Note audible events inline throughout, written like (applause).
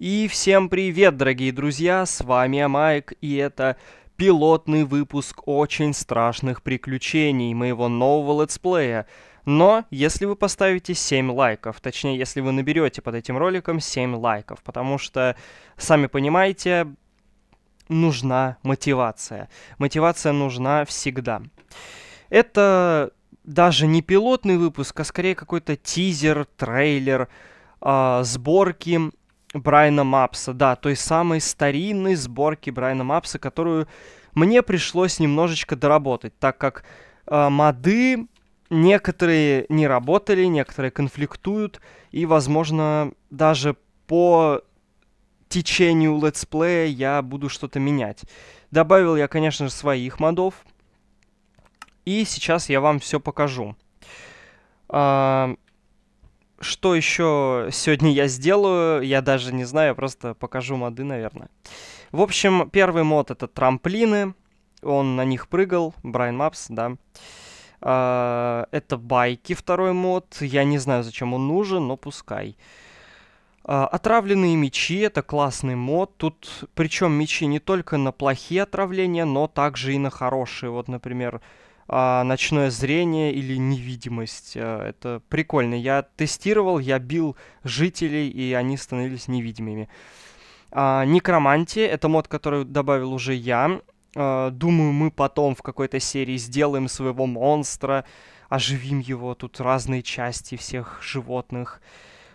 И всем привет, дорогие друзья, с вами Майк, и это пилотный выпуск очень страшных приключений моего нового летсплея. Но если вы поставите 7 лайков, точнее, если вы наберете под этим роликом 7 лайков, потому что, сами понимаете, нужна мотивация. Мотивация нужна всегда. Это даже не пилотный выпуск, а скорее какой-то тизер, трейлер, э, сборки Брайана Мапса, да, той самой старинной сборки Брайана Мапса, которую мне пришлось немножечко доработать, так как э, моды некоторые не работали, некоторые конфликтуют, и, возможно, даже по течению летсплея я буду что-то менять. Добавил я, конечно же, своих модов, и сейчас я вам все покажу. Э, что еще сегодня я сделаю, я даже не знаю, я просто покажу моды, наверное. В общем, первый мод это трамплины, он на них прыгал, Брайан Мапс, да. А, это байки, второй мод, я не знаю, зачем он нужен, но пускай. А, отравленные мечи, это классный мод, тут причем мечи не только на плохие отравления, но также и на хорошие, вот, например, а, ночное зрение или невидимость. А, это прикольно. Я тестировал, я бил жителей, и они становились невидимыми. А, некромантия — это мод, который добавил уже я. А, думаю, мы потом в какой-то серии сделаем своего монстра, оживим его. Тут разные части всех животных.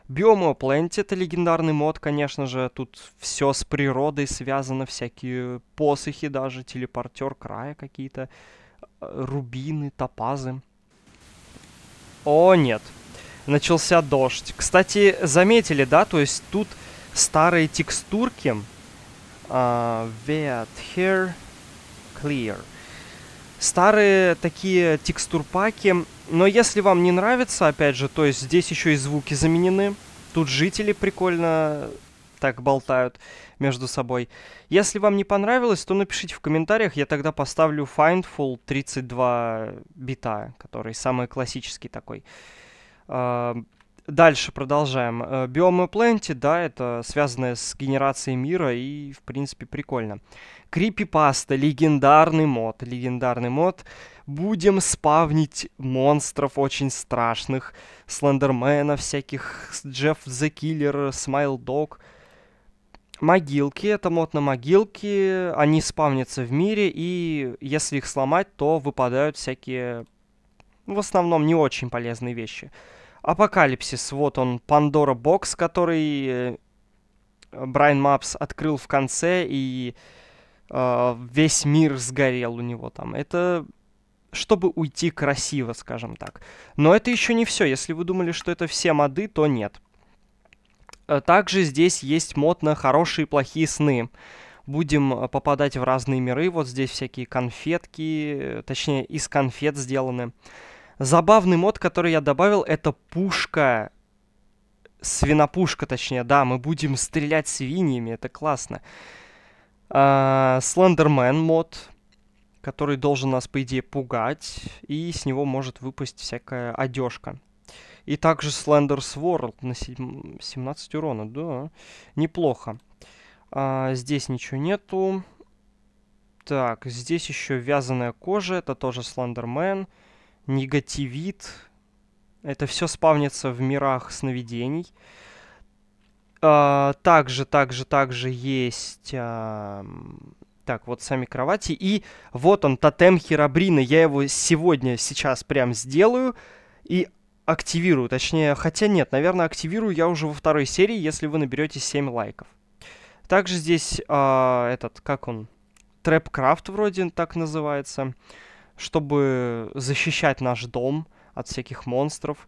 Биомо Planet это легендарный мод, конечно же. Тут все с природой связано, всякие посохи даже, телепортер края какие-то. Uh, рубины, топазы. О, нет. Начался дождь. Кстати, заметили, да? То есть тут старые текстурки. Uh, wet here clear. Старые такие текстурпаки. Но если вам не нравится, опять же, то есть здесь еще и звуки заменены. Тут жители прикольно так болтают между собой. Если вам не понравилось, то напишите в комментариях, я тогда поставлю Findful 32 бита, который самый классический такой. Эм, дальше продолжаем. Э, Биомы Пленти, да, это связанное с генерацией мира и, в принципе, прикольно. Крипипаста, легендарный мод, легендарный мод. Будем спавнить монстров очень страшных, Слендермена всяких, Джефф the Killer, Смайл Дог. Dog Могилки, это мод на могилки, они спавнятся в мире, и если их сломать, то выпадают всякие, в основном, не очень полезные вещи. Апокалипсис, вот он, Пандора Бокс, который э, Брайан Мапс открыл в конце, и э, весь мир сгорел у него там. Это чтобы уйти красиво, скажем так. Но это еще не все. Если вы думали, что это все моды, то нет. Э, также здесь есть мод на хорошие и плохие сны. Будем э, попадать в разные миры. Вот здесь всякие конфетки, э, точнее, из конфет сделаны. Забавный мод, который я добавил, это пушка. Свинопушка, точнее, да, мы будем стрелять свиньями, это классно. А, Слендермен uh, мод, который должен нас, по идее, пугать, и с него может выпасть всякая одежка. И также Slender's World на 17 урона. Да, неплохо. А, здесь ничего нету. Так, здесь еще вязаная кожа. Это тоже Слендермен. Негативит. Это все спавнится в мирах сновидений. А, также, также, также есть... А... Так, вот сами кровати. И вот он, тотем Херабрина. Я его сегодня, сейчас прям сделаю. И активирую, точнее, хотя нет, наверное, активирую я уже во второй серии, если вы наберете 7 лайков. Также здесь э, этот, как он, Трэпкрафт вроде так называется, чтобы защищать наш дом от всяких монстров.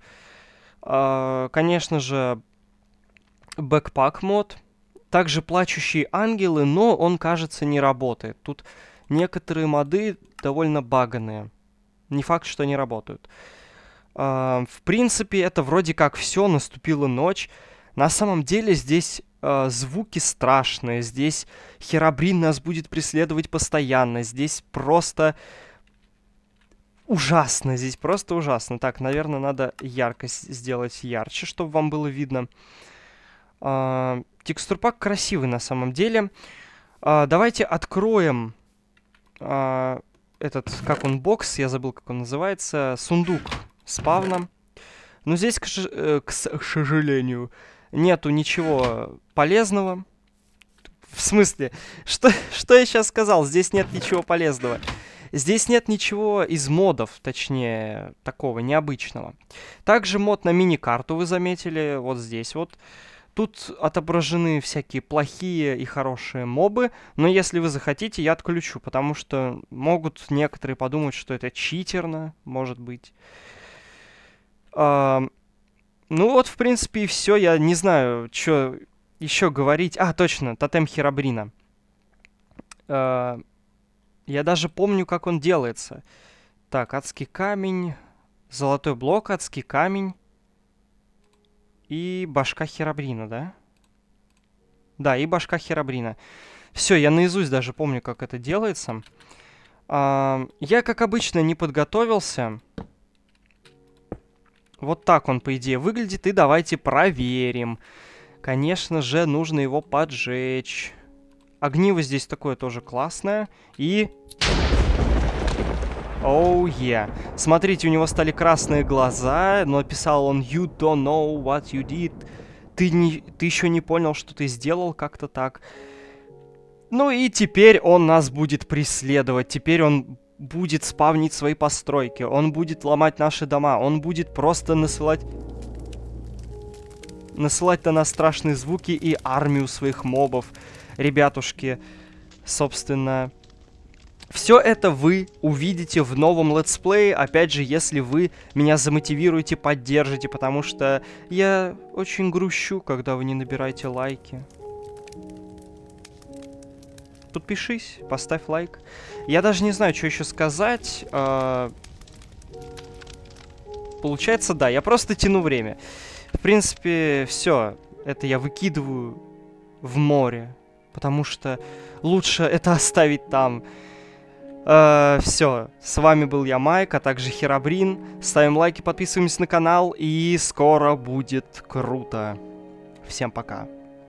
Э, конечно же, бэкпак мод. Также плачущие ангелы, но он, кажется, не работает. Тут некоторые моды довольно баганые. Не факт, что они работают в принципе, это вроде как все, наступила ночь. На самом деле здесь а, звуки страшные, здесь Херабрин нас будет преследовать постоянно, здесь просто ужасно, здесь просто ужасно. Так, наверное, надо яркость сделать ярче, чтобы вам было видно. А, текстурпак красивый на самом деле. А, давайте откроем этот, как он, бокс, я забыл, как он называется, сундук спавна. Но здесь, к, э, к сожалению, нету ничего полезного. В смысле, что, (laughs) что я сейчас сказал? Здесь нет ничего полезного. Здесь нет ничего из модов, точнее, такого необычного. Также мод на мини-карту вы заметили, вот здесь вот. Тут отображены всякие плохие и хорошие мобы, но если вы захотите, я отключу, потому что могут некоторые подумать, что это читерно, может быть. А, ну вот, в принципе, и все. Я не знаю, что еще говорить. А, точно, тотем Херабрина. А, я даже помню, как он делается. Так, адский камень, золотой блок, адский камень и башка Херабрина, да? Да, и башка Херабрина. Все, я наизусть даже помню, как это делается. А, я, как обычно, не подготовился. Вот так он, по идее, выглядит. И давайте проверим. Конечно же, нужно его поджечь. Огниво здесь такое тоже классное. И... Оу, oh, yeah. Смотрите, у него стали красные глаза, но писал он «You don't know what you did». Ты, не... ты еще не понял, что ты сделал, как-то так. Ну и теперь он нас будет преследовать. Теперь он будет спавнить свои постройки, он будет ломать наши дома, он будет просто насылать... Насылать на нас страшные звуки и армию своих мобов. Ребятушки, собственно... Все это вы увидите в новом летсплее, опять же, если вы меня замотивируете, поддержите, потому что я очень грущу, когда вы не набираете лайки подпишись, поставь лайк. Я даже не знаю, что еще сказать. А, получается, да, я просто тяну время. В принципе, все. Это я выкидываю в море. Потому что лучше это (laughs) оставить там. Э, а, все. С вами был я, Майк, а также Херабрин. Ставим лайки, подписываемся на канал, и скоро будет круто. Всем пока.